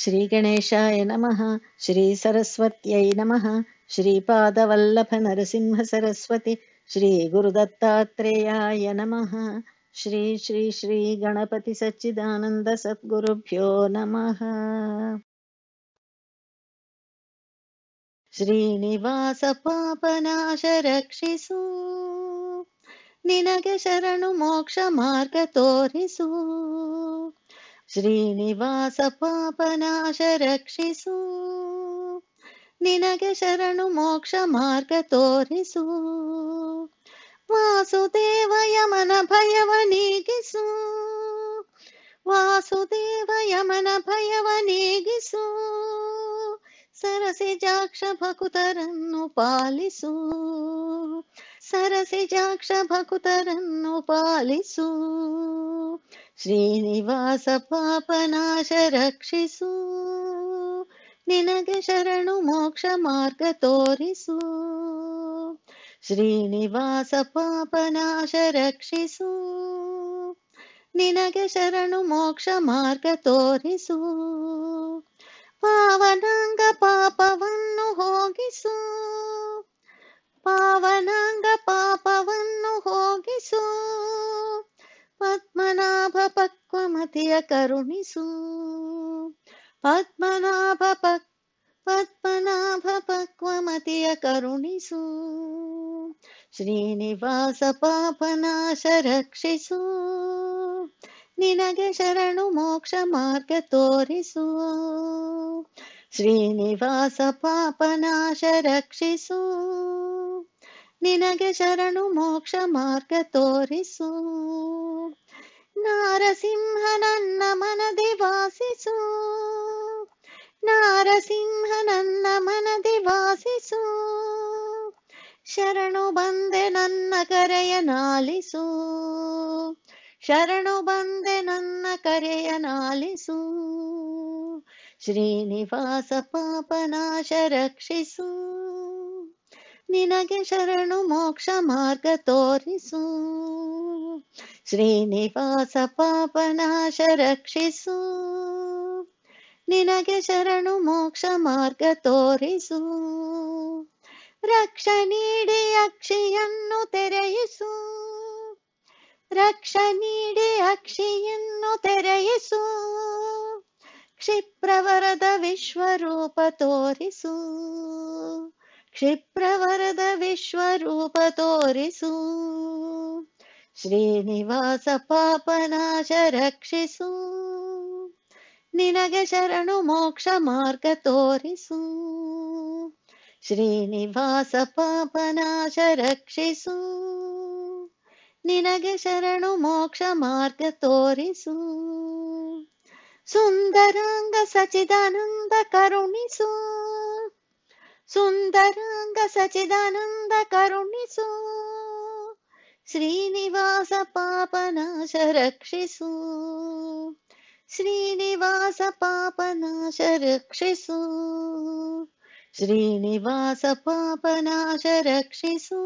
श्रीगणेशाय नमः श्रीसरस्वत्यै नमः श्रीपादवल्लभनरसिंहसरस्वति श्रीगुरुदत्तात्रेयाय नमः श्री श्री श्रीगणपतिसच्चिदानन्दसद्गुरुभ्यो नमः श्रीनिवासपापनाश रक्षिषु श्रीनिवास पापनाश रक्षिसु न शरणु मोक्ष मार्ग तोरिसु वासुदेव यमन वासुदेव यमन भयवीगसु सरसि जाक्ष भकुतरन्नु पालिसु सरसि जाक्ष भकुतरन्नु पालिसु ಶ್ರೀನಿವಾಸ ಪಾಪನಾಶ ರಕ್ಷಿಸು ನಿನಗೆ ಶರಣು ಮೋಕ್ಷ ಮಾರ್ಗ ತೋರಿಸು ಶ್ರೀನಿವಾಸ ಪಾಪನಾಶ ರಕ್ಷಿಸು ನಿನಗೆ ಶರಣು ಮೋಕ್ಷ ಮಾರ್ಗ ತೋರಿಸು ಪಾವನಾಂಗ ಪಾಪವನ್ನು ಹೋಗಿಸು ಪಾವನಾಂಗ ಪಾಪವನ್ನು ಹೋಗಿಸು पद्मनाभ पक्वमतिरुणसु पद्मनाभ पक् पद्मनाभ पक्वमतिय श्रीनिवास पापनाश रक्षिसु न शरणु मोक्ष मार्ग तोरिसु श्रीनिवास पापनाश रक्षिसु ನಿನಗೆ ಶರಣು ಮೋಕ್ಷ ಮಾರ್ಗ ತೋರಿಸು ನಾರಸಿಂಹನನ್ನ ನನ್ನ ಮನದಿ ವಾಸಿಸು ನಾರಸಿಂಹ ಮನದಿ ವಾಸಿಸು ಶರಣು ಬಂದೆ ನನ್ನ ಕರೆಯ ನಾಲಿಸು ಶರಣು ಬಂದೆ ನನ್ನ ಕರೆಯ ನಾಲಿಸು ಶ್ರೀನಿವಾಸ ಪಾಪನಾಶ ರಕ್ಷಿಸು ನಿನಗೆ ಶರಣು ಮೋಕ್ಷ ಮಾರ್ಗ ತೋರಿಸು ಶ್ರೀನಿವಾಸ ಪಾಪನಾಶ ರಕ್ಷಿಸು ನಿನಗೆ ಶರಣು ಮೋಕ್ಷ ಮಾರ್ಗ ತೋರಿಸು ರಕ್ಷ ನೀಡಿ ಅಕ್ಷಿಯನ್ನು ತೆರೆಯಿಸು ರಕ್ಷ ನೀಡಿ ಅಕ್ಷಿಯನ್ನು ತೆರೆಯಿಸು ಕ್ಷಿಪ್ರವರದ ವಿಶ್ವರೂಪ ತೋರಿಸು क्षिप्रवरद विश्वरूपतोरिसु श्रीनिवास पापनाश रक्षिसु निनग शरणु मोक्ष मार्ग तोरिसु श्रीनिवास पापनाश रक्षिसु निनग शरणु मोक्ष मार्ग तोरिसु सुन्दराङ्गिदानन्द करुणिसु सचिदानन्द करुणसु श्रीनिवास पापनाश रक्षिसु श्रीनिवास पापनाश रक्षिसु श्रीनिवास पापनाश रक्षिसु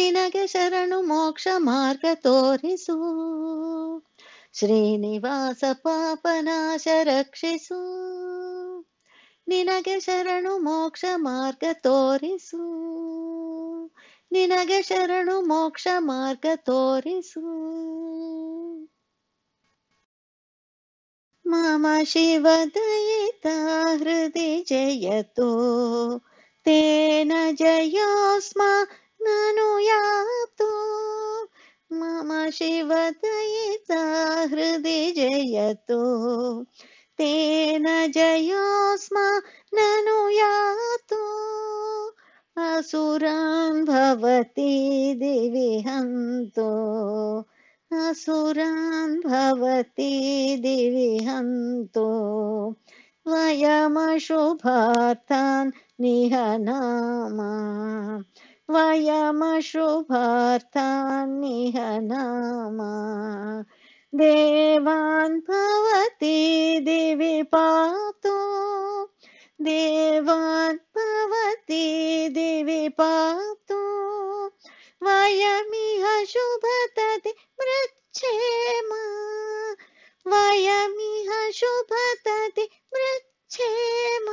निनगे शरणु मोक्ष मार्ग तोरिसु श्रीनिवास पापनाश रक्षिसु ನಿನಗೆ ಶರಣು ಮೋಕ್ಷ ಮಾರ್ಗ ತೋರಿಸು ನಿನಗೆ ಶರಣು ಮೋಕ್ಷ ಮಾರ್ಗ ತೋರಿಸು ಮಮ ಶಿವದಯಿತ ಹೃದಯ ಜಯತೋ ತೇನ ಜಯೋಸ್ಮ ನನು ಯಾತೋ ಮಮ ಶಿವದಯಿತ ಹೃದಯ ಜಯತೋ जयोस्म यातु असुरान् भवति दिविहन्तु असुरान् भवति दिविहन्तो वयमशुभार्थान् निहनाम वयमशुभार्थान् निहनाम देवान् भवति देवि पातु देवान् भवति देवि पातु वयमिह शुभतते मृच्छेम वयमिह शुभतते मृच्छेम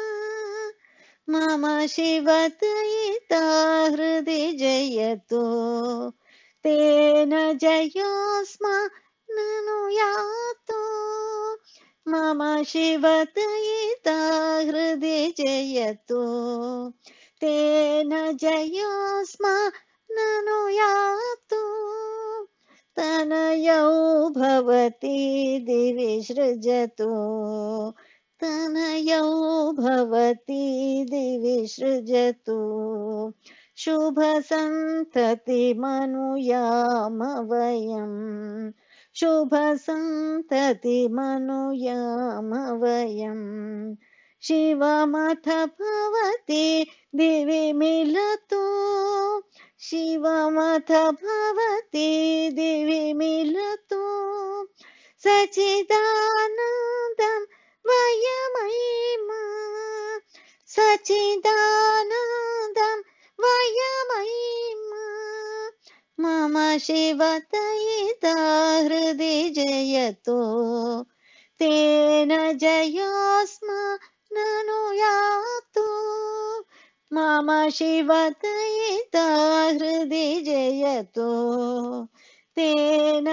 मम शिवत हृदि जयतो तेन जयोस्म मम शिवत हृदि जयतु तेन ननु ननुयातु तनयौ भवति दिवि सृजतु तनयौ भवति दिवि सृजतु शुभसन्तति मनुयाम वयम् शुभसन्ततिमनुयाम वयम् शिवमथ भवति दिवि मिलतु शिवमथ भवति दिवि मिलतु सचिदानन्दं वयमयिमा सचिदानन्द मम शिवतै हृदि जयतो तेन ननु यातु मम शिवतये हृदि जयतो तेन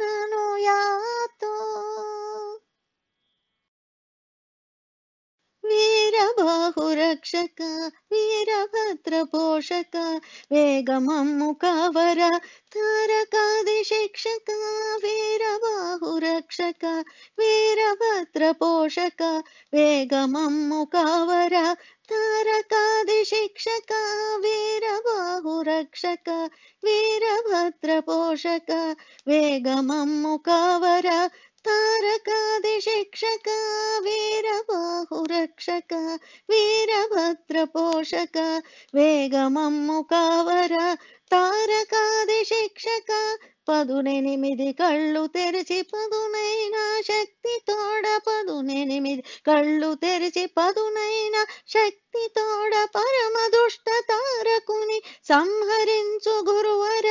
ननु यातु వీరబాహురక్షక వీరభద్రపోషక వేగమమ్ము కవర తారకాది శిక్షక వీరబాహురక్షక వీరభద్రపోషక వేగమమ్ము కవర తారకాది శిక్షక వీరబాహురక్షక వీరభద్రపోషక వేగమమ్ము కవర తారకాదిశిక్షక వీరబాహురక్షక వీరభద్రపోషక వేగమమ్ము కావర తారకాది శిక్షక పదునెనిమిది కళ్ళు తెరిచి పదునైన శక్తి తోడ పదునెనిమిది కళ్ళు తెరిచి పదునైన శక్తి తోడ పరమ దుష్ట తారకుని సంహరించు గురువర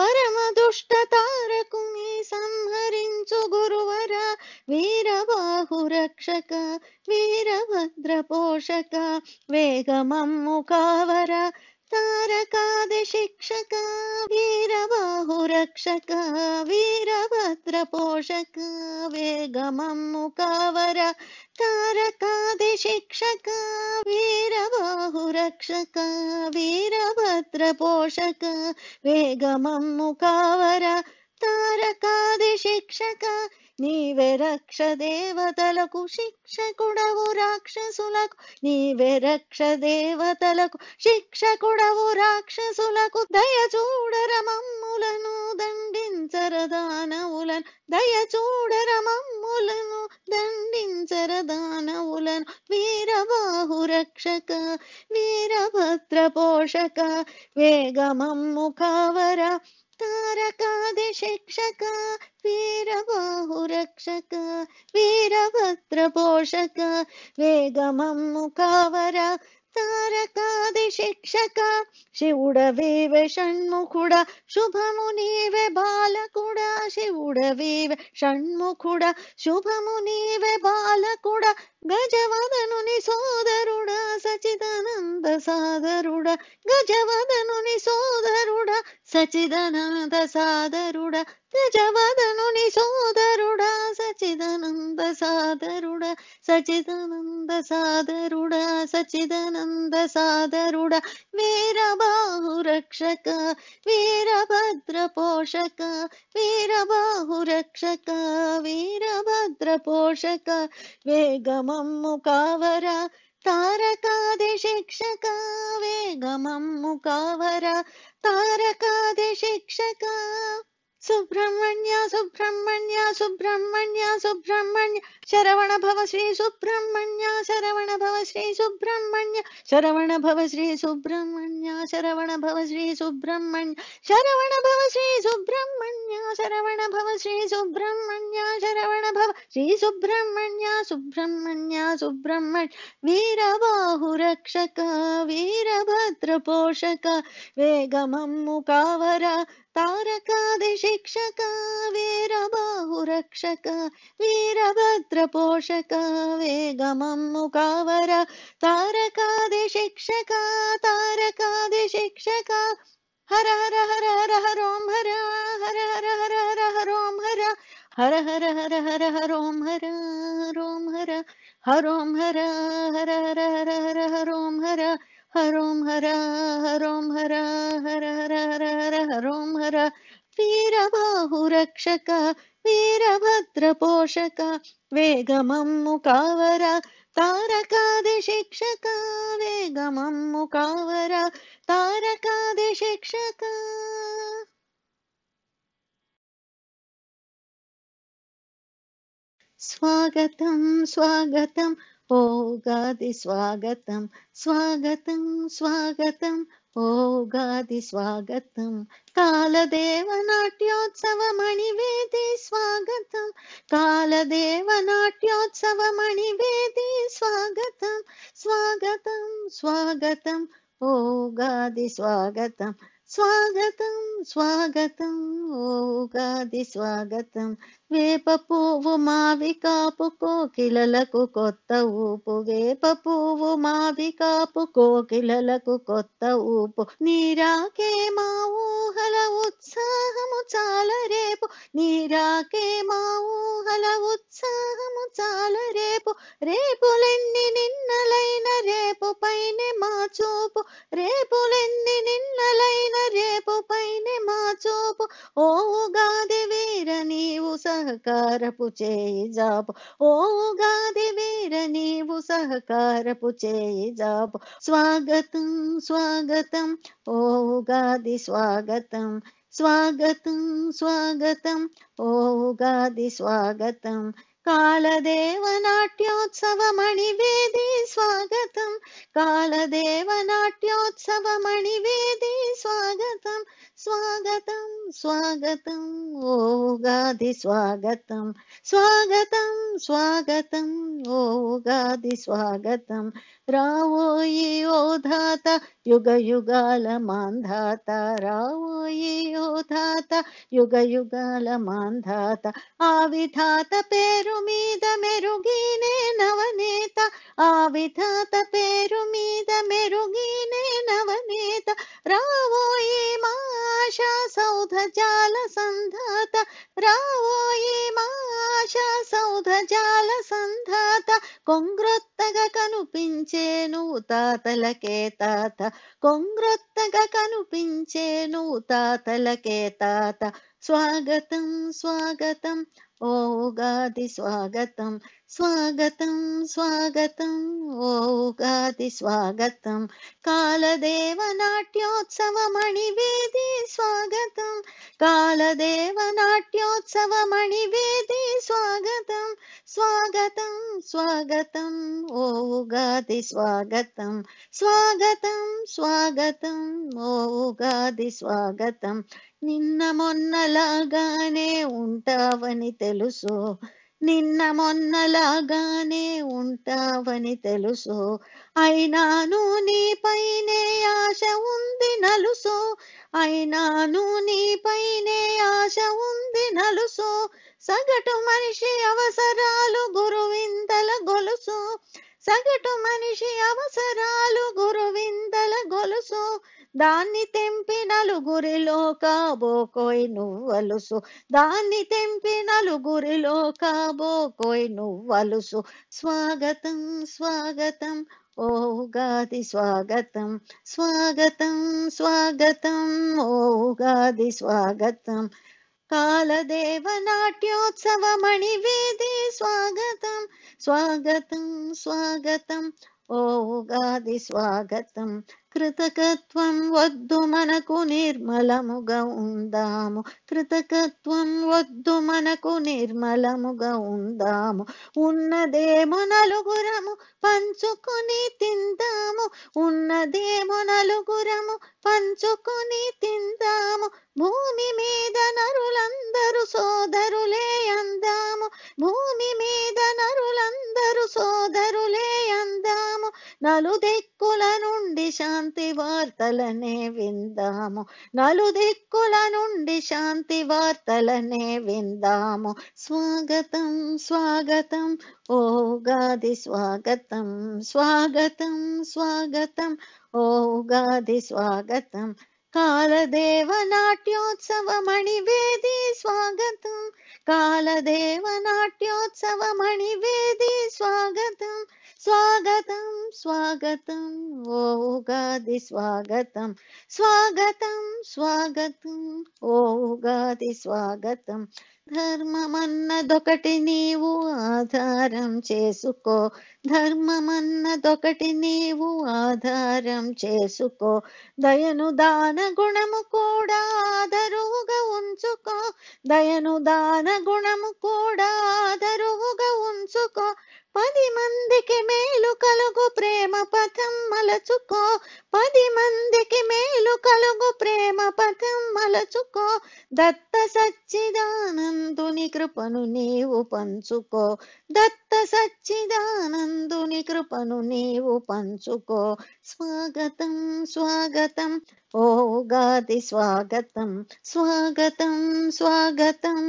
పరమ దుష్ట తారకుని సంహరించు గురువర వీరబాహు రక్షక వీరభద్ర పోషక వేగమమ్ము కావర तारकादे वीरबाहुरक्षक वीरभद्र पोषक वेगमम् वीरबाहुरक्षक तारकादे शिक्षक वीरवाहुरक्षक తారకాది శిక్షక నీవే రక్ష దేవతలకు శిక్షకుడవు రాక్షసులకు నీవే రక్ష దేవతలకు శిక్షకుడవు రాక్షసులకు దయచూడరమమ్ములను దండించరదానవులను దయచూడరమమ్ములను దండించరదానవులను వీరబాహు రక్షక వీరభద్ర పోషక వేగమమ్ము కావర తారకాదిశిక్షక వీరబాహురక్షక వీరభద్రపోషక వేగమమ్ము కావర తారకాదిశిక్షక శివుడవేవ షణ్ముఖుడ శుభము నీవే బాలకుడ శివుడవేవ షణ్ముఖుడ శుభము నీవే బాలకుడ గజవదనుని సోదరుడా సచిదానంద సాదరుడా గజవదనుని సోదరుడా సచిదానంద సాదరుడా గజవదనుని సోదరుడా సచిదానంద సాదరుడా సచిదానంద సాదరుడా సచిదానంద సాదరుడా వీరబాహు రక్షక వీరభద్ర పోషక వీరబాహు రక్షక వీరభద్ర పోషక వేగమా వేగమమ్ము కావరా తారకాది శిక్షక వేగమమ్ము కావరా తారకాది శిక్షక సుబ్రహ్మణ్య సుబ్రహ్మణ్య సుబ్రహ్మణ్య సుబ్రహ్మణ్య శరవణ భవ శ్రీ సుబ్రహ్మణ్య శరవణ భవ శ్రీ సుబ్రహ్మణ్య శరవణ భవ శ్రీ సుబ్రహ్మణ్య శరవణ భవ శ్రీ సుబ్రహ్మణ్య శరవణ భవ శ్రీ సుబ్రహ్మణ్య శరవణ భవ శ్రీ సుబ్రహ్మణ్య శరవణ భవ శ్రీ సుబ్రహ్మణ్య సుబ్రహ్మణ్య సుబ్రహ్మణ్య వీరబాహురక్షక వీరభద్ర పోషక వేగమమ్ము కావర तारकादिशिक्षक वीरबाहुरक्षक वीरभद्रपोषक वेगमं मुकावर तारकादिशिक्षक तारकादिशिक्षक हर हर हर हर हर ओम हर हर हर हर हर हर ओम हर हर हर हर हर हर ओम हर हर ओम हर हर ओम हर हर हर हर हर हर ओम हर हरों हर हरों हर हर हर हरोम हर वीरबाहुरक्षक वीरभद्रोषके तारकादि शिक्षका वेगमं मुखावरा तारकादि शिक्षका स्वागतं स्वागतं स्वागतं स्वागतम् स्वागतम् स्वागतम् स्वागतं स्वागतम् नाट्योत्सव मणिवेदि स्वागतं कालदेव स्वागतम् स्वागतम् स्वागतम् ओ गादि स्वागतम् स्वागतम् स्वागतम् ओ गादि स्वागतम् వేప పువ్వు మావి కాపు కోకిలలకు కొత్త ఊపు వేప పువ్వు మావి కాపు కోకిలలకు కొత్త ఊపు నీరాకే మా ఊహల ఉత్సాహము చాల రేపు నీరాకే మా ఊహల ఉత్సాహము చాల రేపు రేపులెన్ని నిన్నలైన రేపు పైన మా చూపు రేపులెన్ని నిన్నలైన రేపు పైన మా చూపు ఓ ఉగాది వీర నీవు ಸಹಕಾರಪು ಜಾಬ್ ಓ ಗಾದಿವೀರ ನೀವು ಸಹಕಾರಪು ಜಾಬ್ ಸ್ವಾಗತಂ ಸ್ವಾಗತಂ ಓ ಗಾದಿ ಸ್ವಾಗತಂ ಸ್ವಾಗತಂ ಸ್ವಾಗತಂ ಓ ಗಾದಿ ಸ್ವಾಗತಂ കാളദേവനാട്യോത്സവമണിവേദി സ്വാഗതം കാളദേവനാട്യോത്സവമണിവേദി സ്വാഗതം സ്വാഗതം സ്വാഗതം ഓഗാതി സ്വാഗതം സ്വാഗതം സ്വാഗതം ഓഗാതി സ്വാഗതം రావోయి యోధాత ధాత యుగ యుగాల మాంధాత రావోయి యోధాత ధాత యుగ యుగాల మాంధాత ఆవిధాత పేరు మీద మెరుగినే నవనేత ఆ పేరు మీద మెరుగినే నవనేత రావోయి మాషా సౌధ జాల సంధాత రావోయి మాష సౌధ జాల సంధాత కొంగ్రొత్తగా కనిపించే కనిపించేను తాతలకే తాత కనిపించే కనిపించేను తాతలకే తాత స్వాగతం స్వాగతం ఓ ఉగాది స్వాగతం స్వాగతం స్వాగతం ఓ ఉగాది స్వాగతం కాలదేవ నాట్యోత్సవ మణివేది స్వాగతం కాలదేవ నాట్యోత్సవ మణివేది స్వాగతం స్వాగతం స్వాగతం ఓ ఉగాది స్వాగతం స్వాగతం స్వాగతం ఓ ఉగాది స్వాగతం నిన్న మొన్నలాగానే ఉంటావని తెలుసు నిన్న మొన్నలాగానే ఉంటావని తెలుసు అయినాను నీపైనే ఆశ ఉంది నలుసు అయినాను నీపైనే ఆశ ఉంది నలుసు సగటు మనిషి అవసరాలు గురువిందల గొలుసు సగటు మనిషి అవసరాలు గురువిందల గొలుసు దాన్ని తెంపి నలుగురిలో కాబోకోయ్ నువ్వలుసు దాన్ని తెంపి నలుగురిలో కాబోకోయ్ నువ్వలుసు స్వాగతం స్వాగతం ఓ గాది స్వాగతం స్వాగతం స్వాగతం ఓ గాది స్వాగతం కాలదేవ కాలదేవనాట్యోత్సవమణి వేది స్వాగతం స్వాగతం స్వాగతం ఓ గాది స్వాగతం కృతకత్వం వద్దు మనకు నిర్మలముగా ఉందాము కృతకత్వం వద్దు మనకు నిర్మలముగా ఉందాము ఉన్నదేమో నలుగురము పంచుకొని తిందాము ఉన్నదేమో నలుగురము పంచుకొని తిందాము భూమి మీద నరులందరూ సోదరులే అందాము భూమి మీద నరులందరూ సోదరులే అందాము నలుదెక్కుల నుండి శాంతి శాంతి వార్తలనే విందాము నలుదిక్కుల నుండి శాంతి వార్తలనే విందాము స్వాగతం స్వాగతం ఓ గాది స్వాగతం స్వాగతం స్వాగతం ఓ గాది స్వాగతం कालदेवनाट्योत्सवमणिवेदी स्वागतं कालदेवनाट्योत्सवमणिवेदी स्वागतं स्वागतं स्वागतं ओ उगादि स्वागतं स्वागतं स्वागतं ओ उगादि स्वागतं ధర్మమన్నదొకటి నీవు ఆధారం చేసుకో ధర్మమన్నదొకటి నీవు ఆధారం చేసుకో దయను దాన గుణము కూడా ఆధరువుగా ఉంచుకో దయను దాన గుణము కూడా ఆధరువుగా ఉంచుకో పది మందికి మేలు కలుగు ప్రేమ పథం మలచుకో పది మందికి మేలు కలుగు ప్రేమ పథం మలచుకో దత్త సచ్చిదానందుని కృపను నీవు పంచుకో దత్త సచ్చిదానందుని కృపను నీవు పంచుకో స్వాగతం స్వాగతం गाति स्वागतं स्वागतं स्वागतम्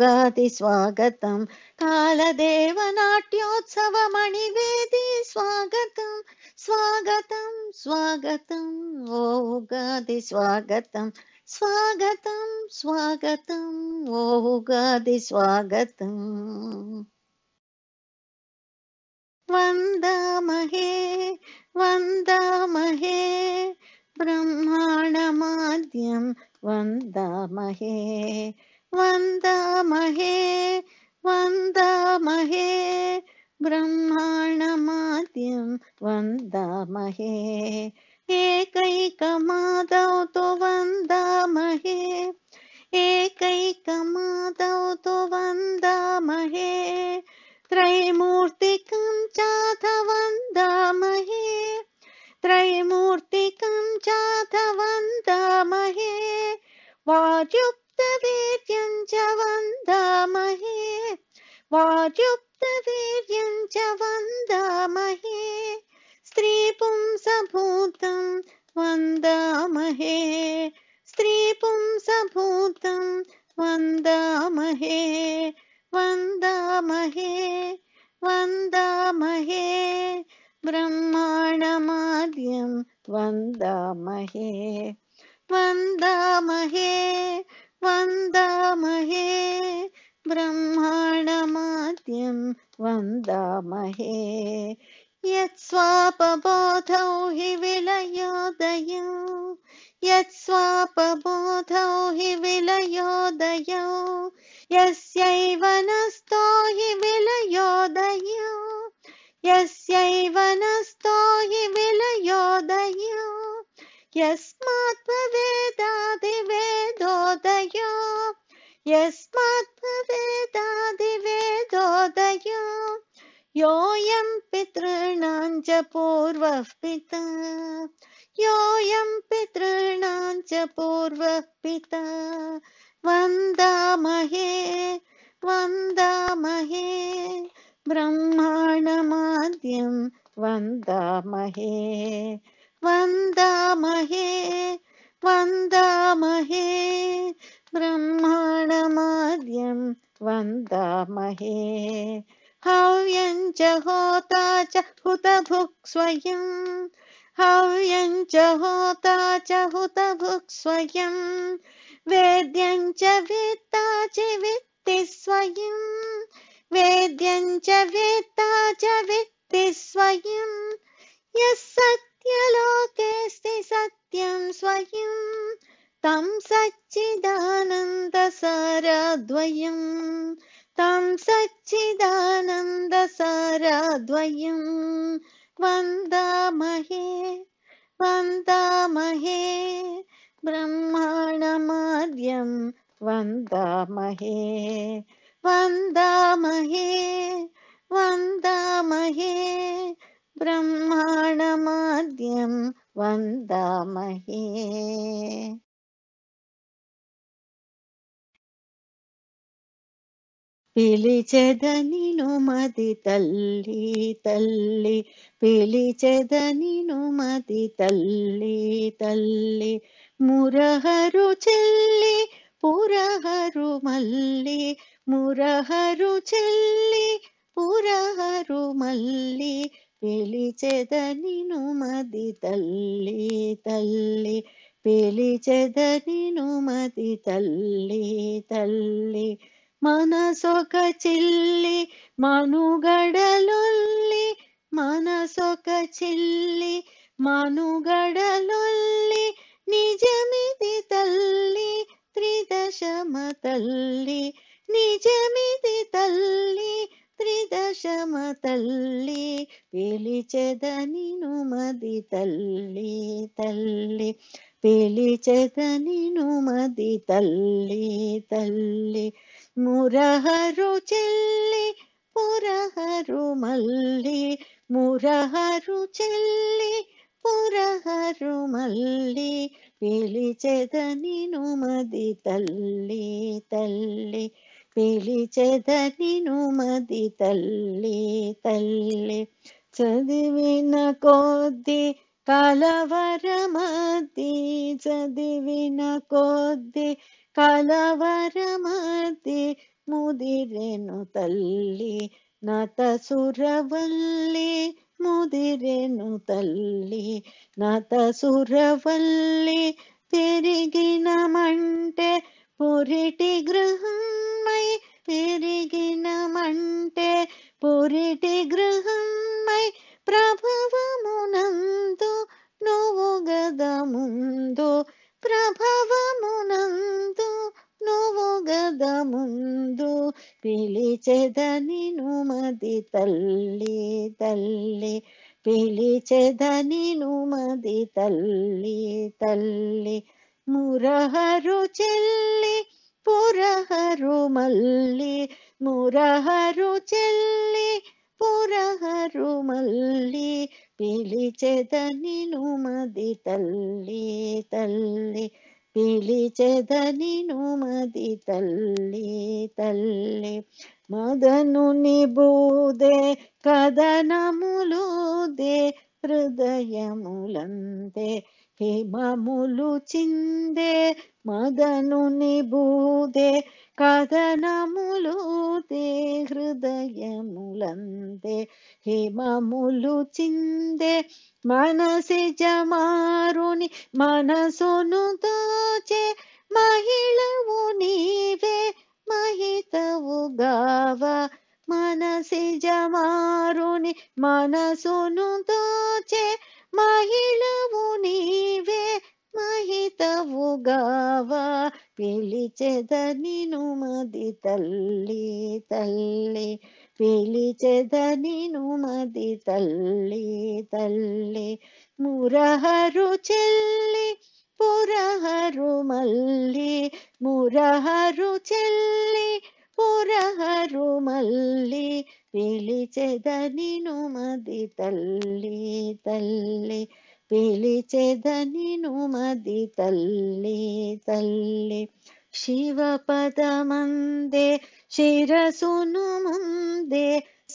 गाति स्वागतं कालदेवनाट्योत्सवमणिवेदि स्वागतं स्वागतं ओ गाति स्वागतं स्वागतं ओ गाति स्वागतम् वन्दामहे वन्दामहे ब्रह्माण माद्यं वन्दामहे वन्दामहे वन्द वन्दामहे एकैकमादौ तु वन्दामहे एकैकमादौ तु वन्दामहे त्रैमूर्तिकं चाथ वन्द वन्दमहे वाच्युप्तवीर्यं च वन्दामहे वाच्युप्तवीर्यं च वन्दमहे स्त्रीपुंसभूतं वन्दामहे स्त्रीपुंसभूतं वन्दमहे वन्दामहे वन्दामहे ब्रह्माणमाद्यम् వందామహే వందామహే వందామహే బ్రహ్మాణమాద్యం వందామహే యత్స్వాపబోధౌ హి విలయోదయం యత్స్వాపబోధౌ హి విలయోదయం యస్యైవ నస్తో హి విలయోదయం యస్యైవ నస్తో यस्मात् यस्मात्मवेदादि वेदोदयो यस्मात्मवेदादि वेदोदयो योऽयं पितॄणां च पूर्वः पिता योऽयं पितॄणां च पूर्वः पिता वन्दामहे वन्दामहे ब्रह्माणमाद्यं वन्दामहे वन्दामहे वन्दामहे ब्रह्माणमाद्यं वन्दामहे च होता च हुतभुक् स्वयं च होता च हुतभुक् स्वयं वेद्यं च वेत्ता च वेत्तिस्वयं वेद्यं च वेत्ता च वेत्तिस्वयं यः सत्यलोकेऽस्ति सत्यं स्वयं तं सच्चिदानन्दसारद्वयं तं सच्चिदानन्दसारद्वयं वन्दामहे वन्दामहे ब्रह्माणमाद्यं वन्दामहे वन्दामहे वन्दामहे ब्रह्माणमाद्यं वन्दामहे పిలిచెదనిను మది తల్లి తల్లి పిలిచెదనిను మది తల్లి తల్లి మురహరు చెల్లి పురహరు మల్లి మురహరు చెల్లి పురహరు మల్లి పిలిచెదనిను మది తల్లి తల్లి పిలిచెదనిను మది తల్లి తల్లి మనసొక చిల్లి మనుగడలొల్లి మనసొక చిల్లి మనుగడలొల్లి నిజమిది తల్లి త్రిదశమ తల్లి నిజమిది తల్లి త్రిదశమ తల్లి పిలిచెదని నుమది తల్లి తల్లి పిలిచెదని నుమది తల్లి తల్లి మురహరు చెల్లి పురహరు మల్లి మురహరు చెల్లి పురహరు మల్లి పిలిచెదని నుమది తల్లి తల్లి పిలిచెదరిను మది తల్లి తల్లి చదివిన కొద్ది కలవరమతి చదివిన కొద్ది కలవరమతి ముదిరెను తల్లి నత సురవల్లి ముదిరెను తల్లి నత సురవల్లి పెరిగినమంటే పొరిటి గృహమై పెరిగినమంటే పొరిటి గృహమై ప్రభవమునందు నువ్వు గదా ముందు ప్రభవమునందు నువ్వు గదా ముందు పిలిచెదని నుమది తల్లి తల్లి పిలిచెదని నుమది తల్లి తల్లి మురహరు చెల్లి పురహరు మల్లి మురహరు చెల్లి పురహరు మల్లి పిలిచెదనిను మది తల్లి తల్లి పిలిచెదనిను మది తల్లి తల్లి మదనుని బూదే కదనములుదే హృదయములంతే హేమములు చిందే మదనుని బూదే కథనములు తే హృదయములందే హేమములు చిందే మనసి జమారుని మనసును దోచే మహిళవు నీవే మహితవుగావ మనసి జమారుని మనసును దోచే మహిళవు నీవే మహితవుగావా పిలిచెద నిను మది తల్లి తల్లి పిలిచెద నిను మది తల్లి తల్లి మురహరు చెల్లి పురహరు మల్లి మురహరు చెల్లి పురహరు మల్లి పిలిచెదని మది తల్లి తల్లి పిలిచెదని మది తల్లి తల్లి శివపదమందే శిరసును ముందే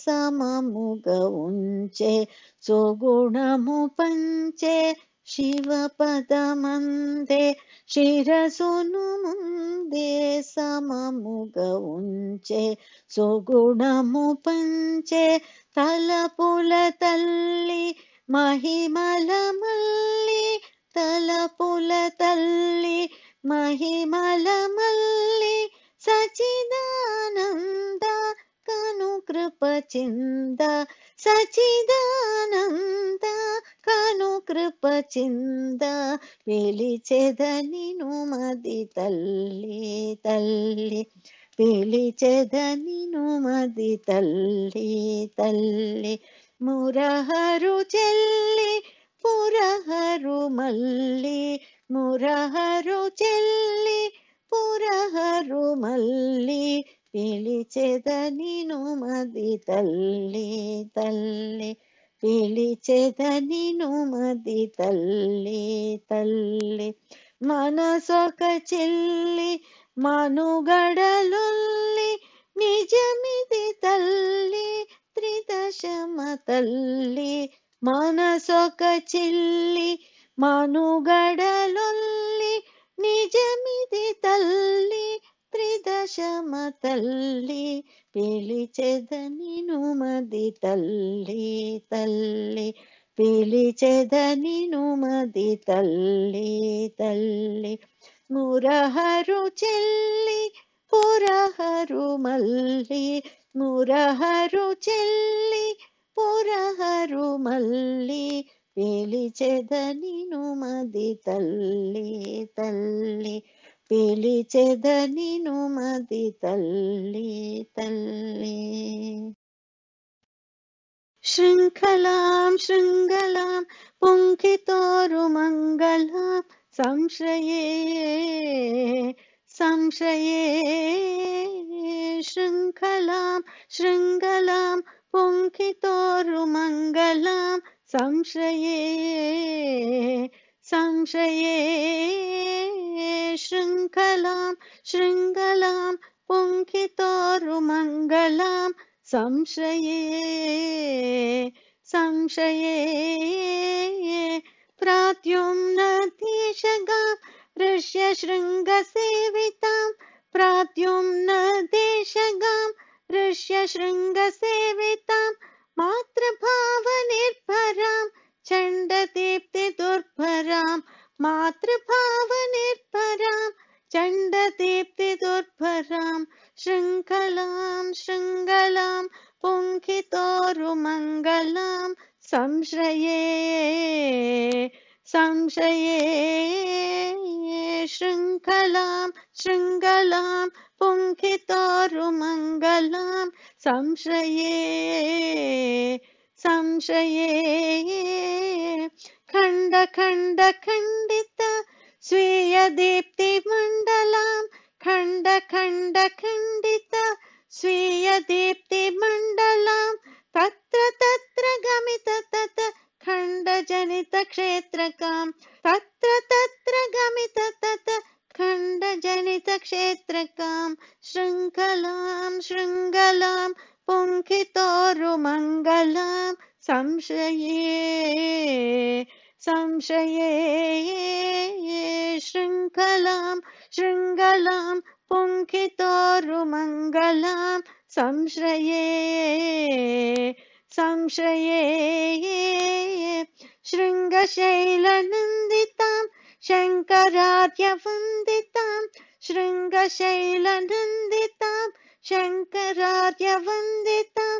సమముగా ఉంచే సుగుణము పంచే శివపదమందే శిరసును ముందే సమముగా ఉంచే సుగుణము పంచే తలపుల తల్లి మహిమల మల్లి తలపుల తల్లి మహిమల మల్లి సచిదానంద కను కృప చింద సచిదానంద కను కృపచింద పిలిచెదని మది తల్లి తల్లి పిలిచెదని మది తల్లి తల్లి మురహరు చెల్లి పురహరు మల్లి మురహరు చెల్లి పురహరు మల్లి పిలిచెద నిను మది తల్లి తల్లి పిలిచేదని మది తల్లి తల్లి మనసొక చెల్లి మనుగడలుల్లి నిజమిది తల్లి త్రిదశమ తల్లి మనసొక చెల్లి మనుగడలుల్లి నిజమిది తల్లి త్రిదశమ తల్లి పిలిచెదని నుమది తల్లి తల్లి పిలిచెదని నుమది తల్లి తల్లి మురహరు చెల్లి పురహరు మల్లి మురహరు చెల్లి పురహరు మల్లి పిలిచెదని నుమది తల్లి తల్లి పిలిచెదనిను మది తల్లి తల్లి శృంఖలాం శృంగలాం పుంకితోరు మంగళాం సంశయే సంశయే శృంఖలాం శృంగలాం పుంకితోరు మంగళాం సంశయే संशये शृङ्खलां शृङ्गलां पुङ्खितोरुमङ्गलां संशये संशये प्रात्युम्न देशगां ऋष्यशृङ्गसेवितां प्रात्युम्न देशगां ऋष्यशृङ्गसेवितां मातृभावनिर्भरां चण्डदीप्ति दुर्भरां मातृभावनिर्भरां चण्डदीप्ति दुर्भरां शृङ्खलां शृङ्गलां पुङ्खितोरुमङ्गलां संश्रये संशये शृङ्खलां शृङ्गलां पुङ्खितोरुमङ्गलां संश्रये संशये खण्ड खण्ड खण्डिता स्वीय खण्ड खण्ड खण्डिता स्वीय तत्र तत्र गमित तत् खण्ड श्रये शृङ्खलां शृङ्गलां पुितोरुमङ्गलां संश्रये संश्रये ये शृङ्गशैलनन्दितां शङ्कराध्य वन्दितां शृङ्गशैलनन्दितां शङ्कराध्य वन्दितां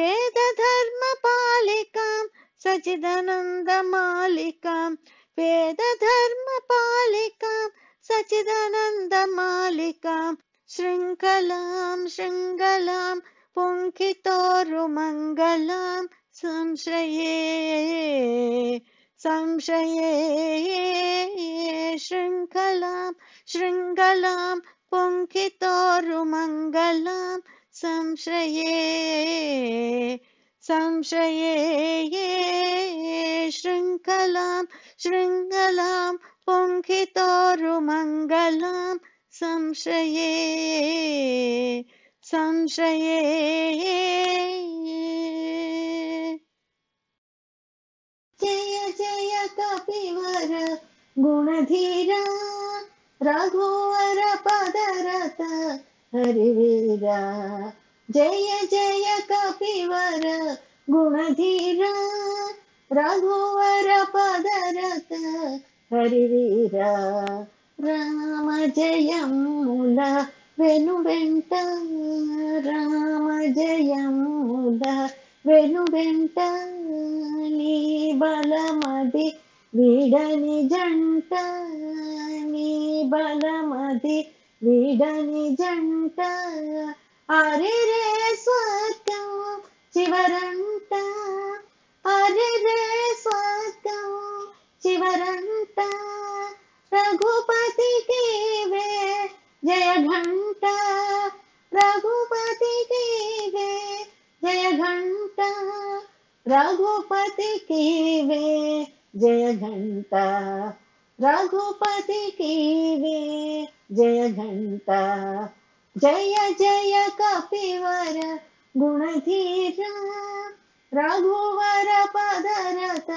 वेद धर्मपालिकाम् सचिदानन्दमालिकां वेदधर्मपालिकां सचिदानन्दमालिकां शृङ्खलां शृङ्गलां पुङ्खितोरुमङ्गलां संश्रये संशये शृङ्खलां शृङ्गलां पुङ्खितोरुमङ्गलां संश्रये संशये ये शृङ्खलां शृङ्गलां पुङ्खितोरुमङ्गलां संशये संशये जय जय कपिवर कपि रघुवर पदरत हरिवीरा జయ జయ కపివర గుణధీర రఘువర పదరత హరివీర రామ జయముల వెను వెంట రామ జయముల వెను వెంట నీ బలమది విడని జంట నీ బలమది విడని జంట అరే రే స్వర్గం చివరంట అరే రే స్వర్గం చివరంట రఘుపతి దేవే జయ ఘంట రఘుపతి జయఘంట జయ ఘంట రఘుపతి రఘుపతికి జయ ఘంట जय जय कपिवर गुणधीर रघुवर पदरत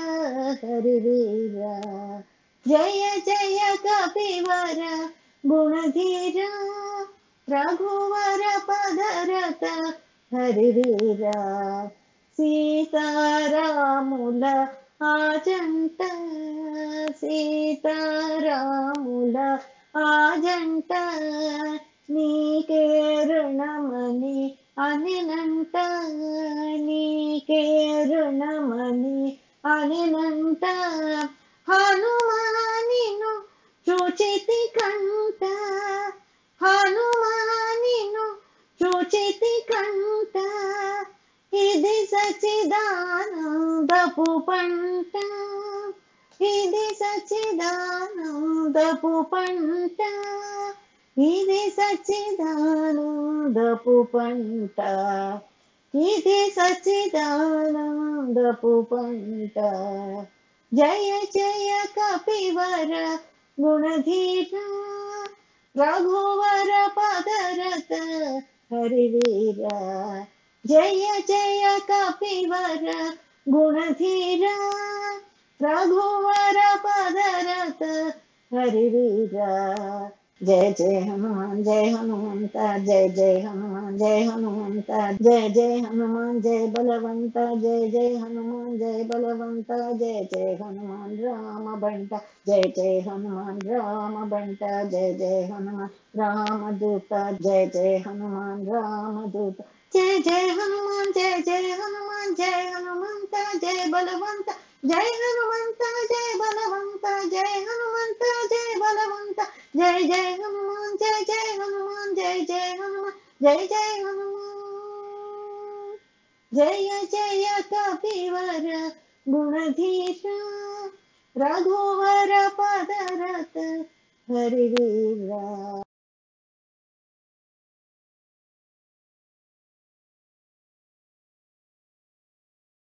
हरि जय जय कपिवर गुणधीर रघुवर पदरत हरिवीर सीतारामुल आजन्त सीतारामुल आजन्त నీకే రుణమని అనినంత నీకే రుణమని అనినంత హనుమానిను చూచితి కంట హనుమానిను చూచితి కంట ఇది సచిదానందపు పంట ఇది సచిదానందపు పంట कि सचिना दपु पण्टा कि सचिदाना दु जय जया कपि रघुवर पदरत हरि वीरा जय जया कपि वरा रघुवर पदरत हरि वीरा जय जय हनुमान जय हनुमंता जय जय हनुमान जय हनुमंता जय जय हनुमान जय बलवंत जय जय हनुमान जय बलवंत जय जय हनुमान राम बंट जय जय हनुमान राम बंट जय जय हनुमान राम दूत जय जय हनुमान राम दूत जय जय हनुमान जय जय हनुमान जय हनुमंता जय बलवंत जय हनुमंत जय बलवंत जय हनुमंत जय बलवंत जय जय हनुमान जय जय हनुमान जय जय हनुमान जय जय हनुमान जय जय कपिवर गुणधीश रघुवर पदरत हरिवीरा